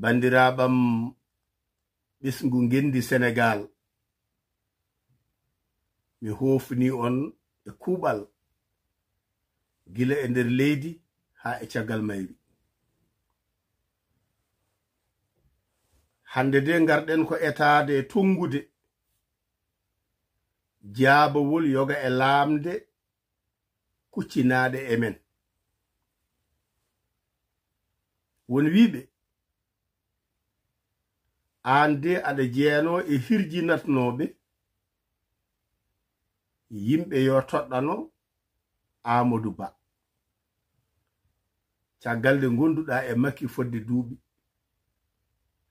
bandiraɓam ɓisgu gendi senegal mi hofni on e kuɓal gila e nder leydi ha e caggal mayri hande de garɗen ko etade e tongude jaabowol yoga e laamde kuccinaɗe e men won wiɓe aan de aɗa jeeno e hirjinatnooɓe yimɓe yo toɗɗano amadou ba caggal nde gonduɗa e makki fodde duuɓi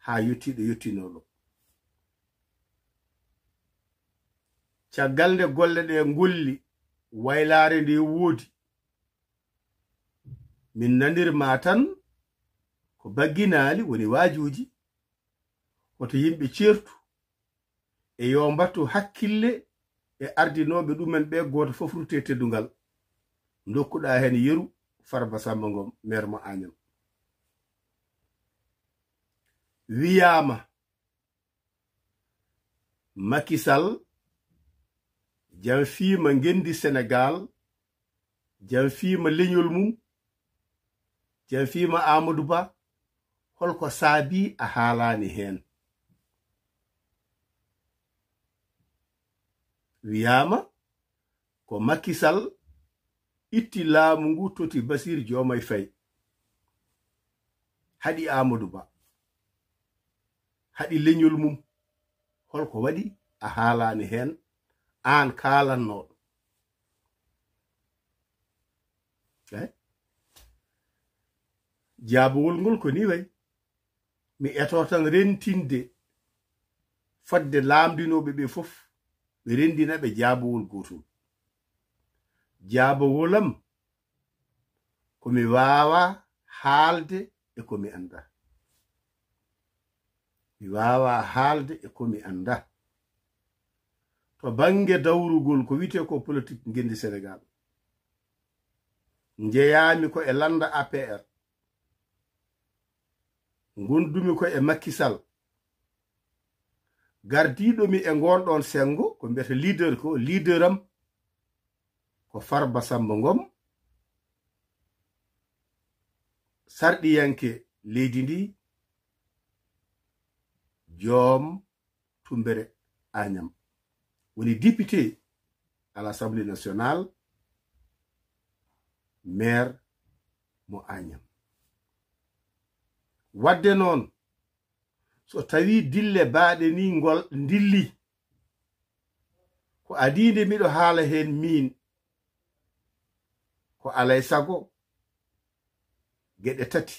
ha yettiɗo yettinoɗo caggal nde golle ɗe golli waylaare nde woodi min nandirma tan ko bagginaali woni waajuuji woto yimɓe ceertu e yo mbattu hakkille e ardinoɓe ɗumen ɓe goto foof rute teddungal dokkuɗa hen yeru farba samba ngom maire mo agnam wiyama makisal jam fima gendi sénégal jam fima leñol mum jam fima amadou ba holko saabi a haalani hen wiyama ko makisal itti laamu ngu toti basir jomay fay haɗi amadou ba haɗi leñol mum holko waɗi a haalani hen an kalannoɗo eh? jaabowol ngol ko ni way mi eto tan rentinde fodde lamdinoɓe ɓe fof ɓe rendina ɓe jaabowol gotol jaabowolam komi wawa haalde e komi anda mi wawa haalde e komi anda to bange dawrugol ko wite ko politique gendi sénégal jeyami ko e landa apr gondumi ko e makkisal mi e gonɗon sengo ko le leader ko leader am ko farba samba ngom sarɗiyanke leydi tumbere agnam woni député à l'assemblée nationale maire mo Anyam. wadde so tawi dille baaɗe ni ngol dilli ko adiinde miɗo haala hen miin ko alay sago geɗe tati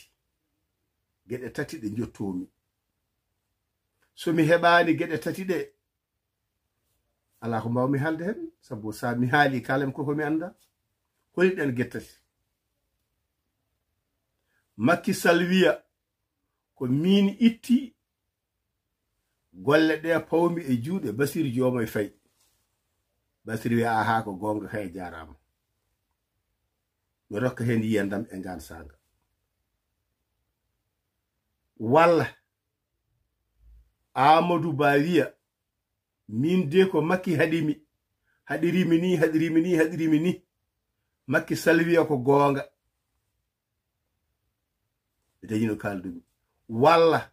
geɗe tati ɗe jottomi mi heɓaani geɗe tati ɗe ala ko mbawmi haalde hen sabu sa mi haali kaalami koko mi annda holiɗen geɗe tati makki salwiya ko min itti golle ɗe pawmi e juuɗe basir jooma e fay basir wi aha ko gonga kay jarama mi rokka hen yiyandam e ngan sanga walla amadou ba wiya min de ko makki haɗimi haɗirimi ni haɗirimi ni haɗirimi ni makki salwiya ko gonga mi e dañino kaldumi walla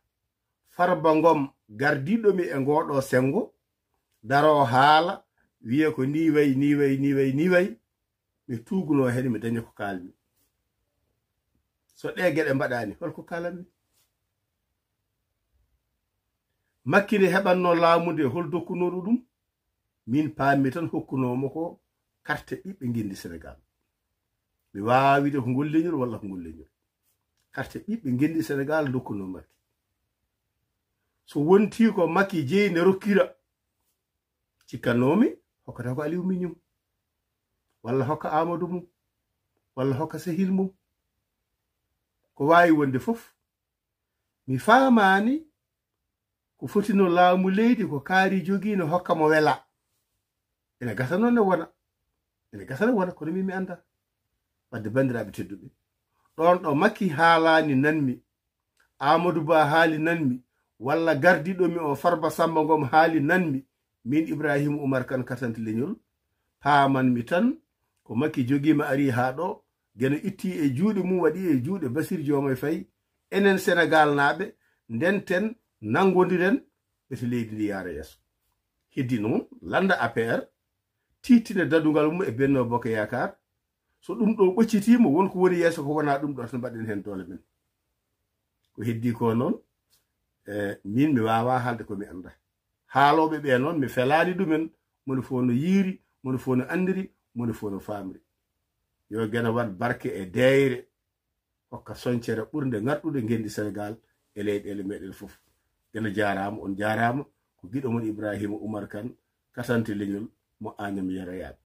farba ngom gardiɗomi e ngoɗo sengo daro haala wiya ko ni way ni way ni way ni way mi tuguno hedi mi daña ko kalmi so ɗe geɗe mbaɗani holko kalanmi makkine heɓanno laamude hol dokkunoɗo ɗum min paammi tan hokkunomo ko karte ɓiɓɓe gindi sénégal mi wawide ko ngol leñol walla ko ngol leñol karte ɓiɓɓe gindi sénégal dokkunomakki so wonti ko makki jeeyi ne rokkira cikkannomi hokkata ko aliw miñum walla hokka amadou mum walla hokka sehil mum ko wawi wonde foof mi famani ko fotino laamu leydi ko kaari jogi no hokka mo wela ene gasa noon ne wona ene gasa ne wona kono mimi anda wadde bandiraɓe tedduɓe ɗon ɗo makki haalani nanmi amadou ba haali nanmi walla gardiɗomi o farba samba ngom haali nanmi min ibrahima oumar kan katanti leñol paamanmi tan ko makki jogima ari haa ɗo gene itti e juuɗe mum waɗi e juuɗe basir jooma e fay enen sénégal naaɓe ndenten nangodiren ɓeto leydi ndi yaara yeeso heddi noon landa apr tiittine dadugal mum e benno boke yakar so ɗum ɗo ɓoccitima wonko woni yeeso ko wona ɗum ɗo tan mbaɗen hen doole men ko heddi ko noon E, min mi wawa halde komi anda haaloɓe ɓe noon mi felani ɗumen moni fo no yiiri moni fo no andiri moni fo no famri yo gena wat barke e deyre hokka soñcere ɓurde garɗude gendi sénégal e leyɗele meɗen foof gena jarama on jarama ko guiɗomon ibrahima oumar kane katante leñol mo agname yeroyaɓe